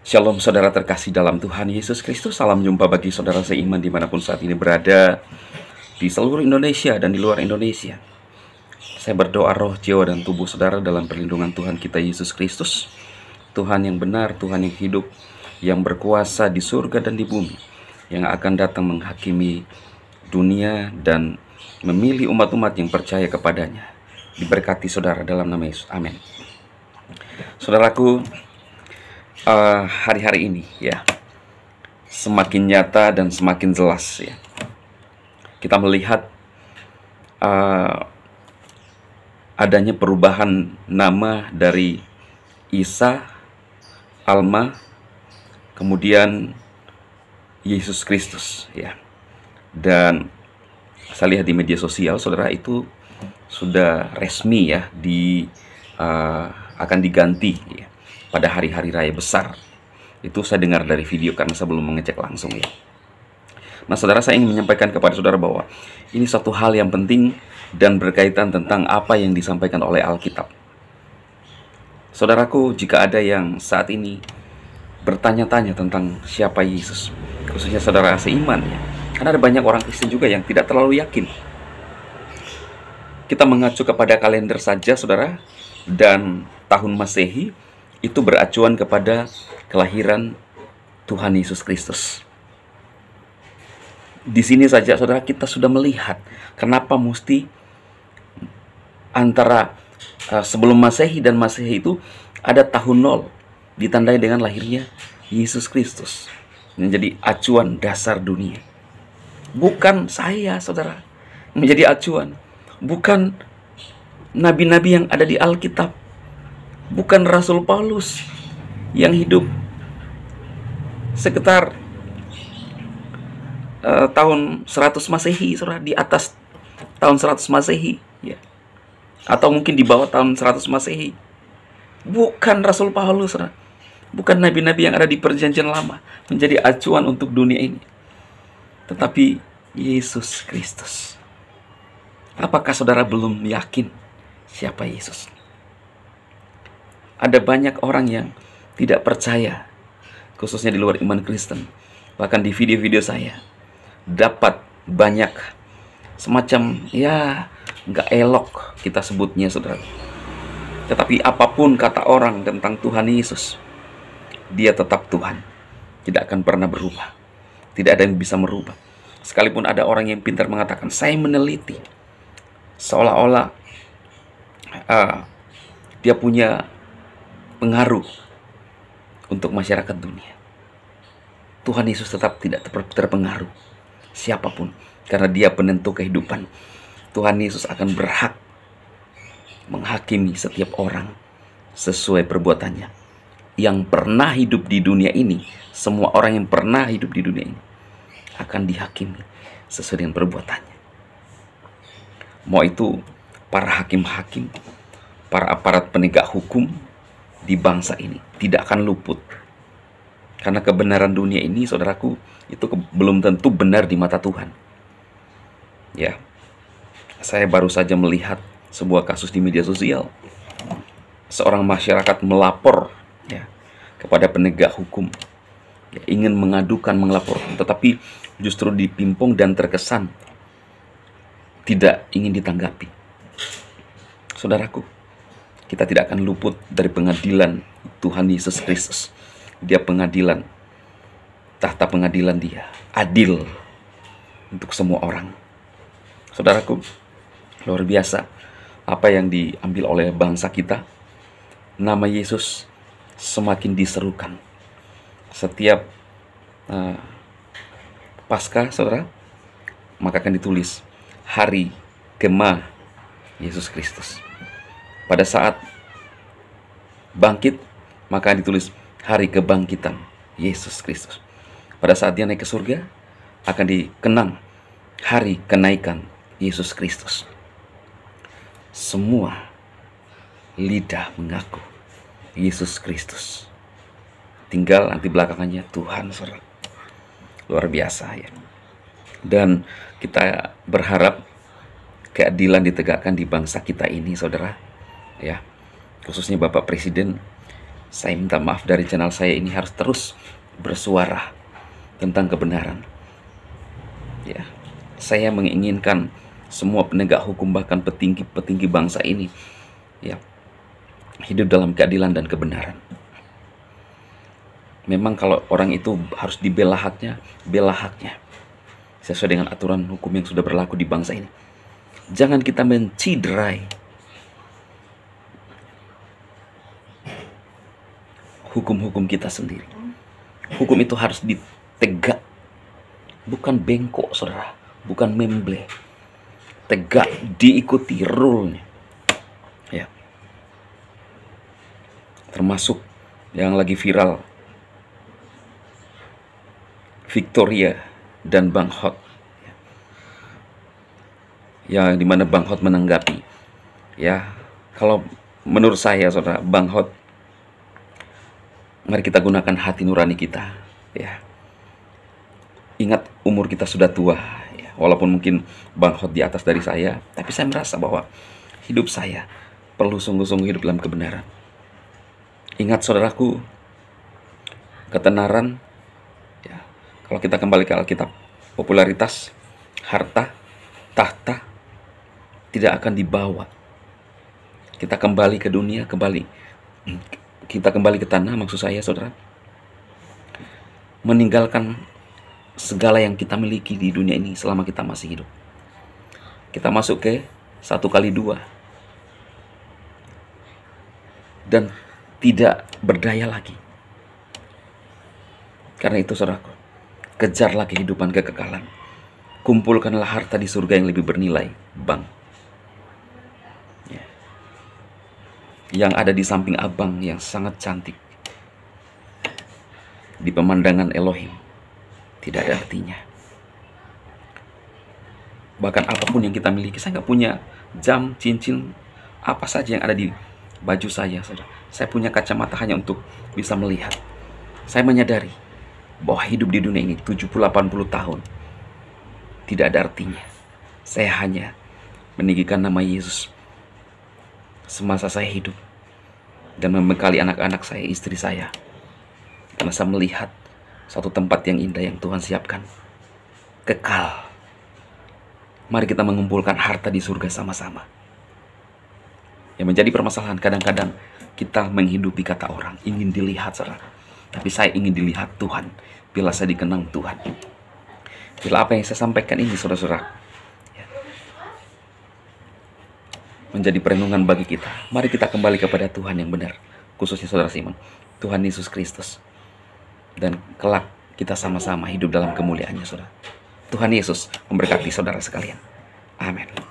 Shalom saudara terkasih dalam Tuhan Yesus Kristus Salam jumpa bagi saudara seiman dimanapun saat ini berada Di seluruh Indonesia dan di luar Indonesia Saya berdoa roh, jiwa, dan tubuh saudara dalam perlindungan Tuhan kita Yesus Kristus Tuhan yang benar, Tuhan yang hidup Yang berkuasa di surga dan di bumi Yang akan datang menghakimi dunia dan memilih umat-umat yang percaya kepadanya Diberkati saudara dalam nama Yesus, amin Saudaraku, Eh, hari-hari uh, ini ya semakin nyata dan semakin jelas ya kita melihat uh, adanya perubahan nama dari Isa Alma kemudian Yesus Kristus ya dan saya lihat di media sosial saudara itu sudah resmi ya di uh, akan diganti ya pada hari-hari raya besar. Itu saya dengar dari video karena saya belum mengecek langsung ya. Nah, saudara saya ingin menyampaikan kepada saudara bahwa ini satu hal yang penting dan berkaitan tentang apa yang disampaikan oleh Alkitab. Saudaraku, jika ada yang saat ini bertanya-tanya tentang siapa Yesus, khususnya saudara seiman ya. Karena ada banyak orang Kristen juga yang tidak terlalu yakin. Kita mengacu kepada kalender saja, saudara, dan tahun Masehi itu beracuan kepada kelahiran Tuhan Yesus Kristus. Di sini saja saudara kita sudah melihat kenapa mesti antara eh, sebelum Masehi dan Masehi itu ada tahun nol ditandai dengan lahirnya Yesus Kristus menjadi acuan dasar dunia. Bukan saya, saudara, menjadi acuan. Bukan nabi-nabi yang ada di Alkitab bukan Rasul Paulus yang hidup sekitar uh, tahun 100 Masehi, surah di atas tahun 100 Masehi, ya. Atau mungkin di bawah tahun 100 Masehi. Bukan Rasul Paulus, surah. Bukan nabi-nabi yang ada di perjanjian lama menjadi acuan untuk dunia ini. Tetapi Yesus Kristus. Apakah saudara belum yakin siapa Yesus? ada banyak orang yang tidak percaya, khususnya di luar iman Kristen. Bahkan di video-video saya dapat banyak semacam ya nggak elok kita sebutnya saudara. Tetapi apapun kata orang tentang Tuhan Yesus, dia tetap Tuhan. Tidak akan pernah berubah. Tidak ada yang bisa merubah. Sekalipun ada orang yang pintar mengatakan, saya meneliti. Seolah-olah uh, dia punya pengaruh untuk masyarakat dunia. Tuhan Yesus tetap tidak terpengaruh siapapun karena dia penentu kehidupan. Tuhan Yesus akan berhak menghakimi setiap orang sesuai perbuatannya. Yang pernah hidup di dunia ini, semua orang yang pernah hidup di dunia ini akan dihakimi sesuai dengan perbuatannya. Mau itu para hakim-hakim, para aparat penegak hukum, di bangsa ini tidak akan luput. Karena kebenaran dunia ini, saudaraku, itu ke, belum tentu benar di mata Tuhan. Ya, saya baru saja melihat sebuah kasus di media sosial. Seorang masyarakat melapor ya, kepada penegak hukum, ya, ingin mengadukan, mengelapor, tetapi justru dipimpung dan terkesan tidak ingin ditanggapi. Saudaraku, kita tidak akan luput dari pengadilan Tuhan Yesus Kristus. Dia pengadilan. Tahta pengadilan dia. Adil. Untuk semua orang. Saudaraku, luar biasa apa yang diambil oleh bangsa kita. Nama Yesus semakin diserukan. Setiap uh, eh, pasca, saudara, maka akan ditulis hari kemah Yesus Kristus pada saat bangkit, maka ditulis hari kebangkitan Yesus Kristus. Pada saat dia naik ke surga, akan dikenang hari kenaikan Yesus Kristus. Semua lidah mengaku Yesus Kristus. Tinggal nanti belakangannya Tuhan Saudara. Luar biasa ya. Dan kita berharap keadilan ditegakkan di bangsa kita ini Saudara ya khususnya Bapak Presiden saya minta maaf dari channel saya ini harus terus bersuara tentang kebenaran ya saya menginginkan semua penegak hukum bahkan petinggi-petinggi bangsa ini ya hidup dalam keadilan dan kebenaran memang kalau orang itu harus dibela haknya bela haknya sesuai dengan aturan hukum yang sudah berlaku di bangsa ini jangan kita menciderai hukum-hukum kita sendiri. Hukum itu harus ditegak, bukan bengkok, saudara, bukan memble. Tegak diikuti rule-nya. Ya. Termasuk yang lagi viral Victoria dan Bang Hot. Ya, dimana Bang Hot menanggapi. Ya, kalau menurut saya, saudara, Bang Hot Mari kita gunakan hati nurani kita, ya. Ingat umur kita sudah tua, ya. walaupun mungkin Bang di atas dari saya, tapi saya merasa bahwa hidup saya perlu sungguh-sungguh hidup dalam kebenaran. Ingat saudaraku, ketenaran, ya. kalau kita kembali ke Alkitab, popularitas, harta, tahta, tidak akan dibawa. Kita kembali ke dunia, kembali kita kembali ke tanah maksud saya saudara meninggalkan segala yang kita miliki di dunia ini selama kita masih hidup kita masuk ke satu kali dua dan tidak berdaya lagi karena itu saudaraku kejarlah kehidupan kekekalan kumpulkanlah harta di surga yang lebih bernilai bang yang ada di samping abang yang sangat cantik di pemandangan Elohim tidak ada artinya bahkan apapun yang kita miliki saya nggak punya jam cincin apa saja yang ada di baju saya saudara saya punya kacamata hanya untuk bisa melihat saya menyadari bahwa hidup di dunia ini 70-80 tahun tidak ada artinya saya hanya meninggikan nama Yesus semasa saya hidup dan membekali anak-anak saya, istri saya. Karena saya melihat satu tempat yang indah yang Tuhan siapkan. Kekal. Mari kita mengumpulkan harta di surga sama-sama. Yang menjadi permasalahan kadang-kadang kita menghidupi kata orang, ingin dilihat saudara. Tapi saya ingin dilihat Tuhan, bila saya dikenang Tuhan. Bila apa yang saya sampaikan ini saudara-saudara, menjadi perenungan bagi kita. Mari kita kembali kepada Tuhan yang benar, khususnya saudara Simon, Tuhan Yesus Kristus. Dan kelak kita sama-sama hidup dalam kemuliaannya, saudara. Tuhan Yesus memberkati saudara sekalian. Amin.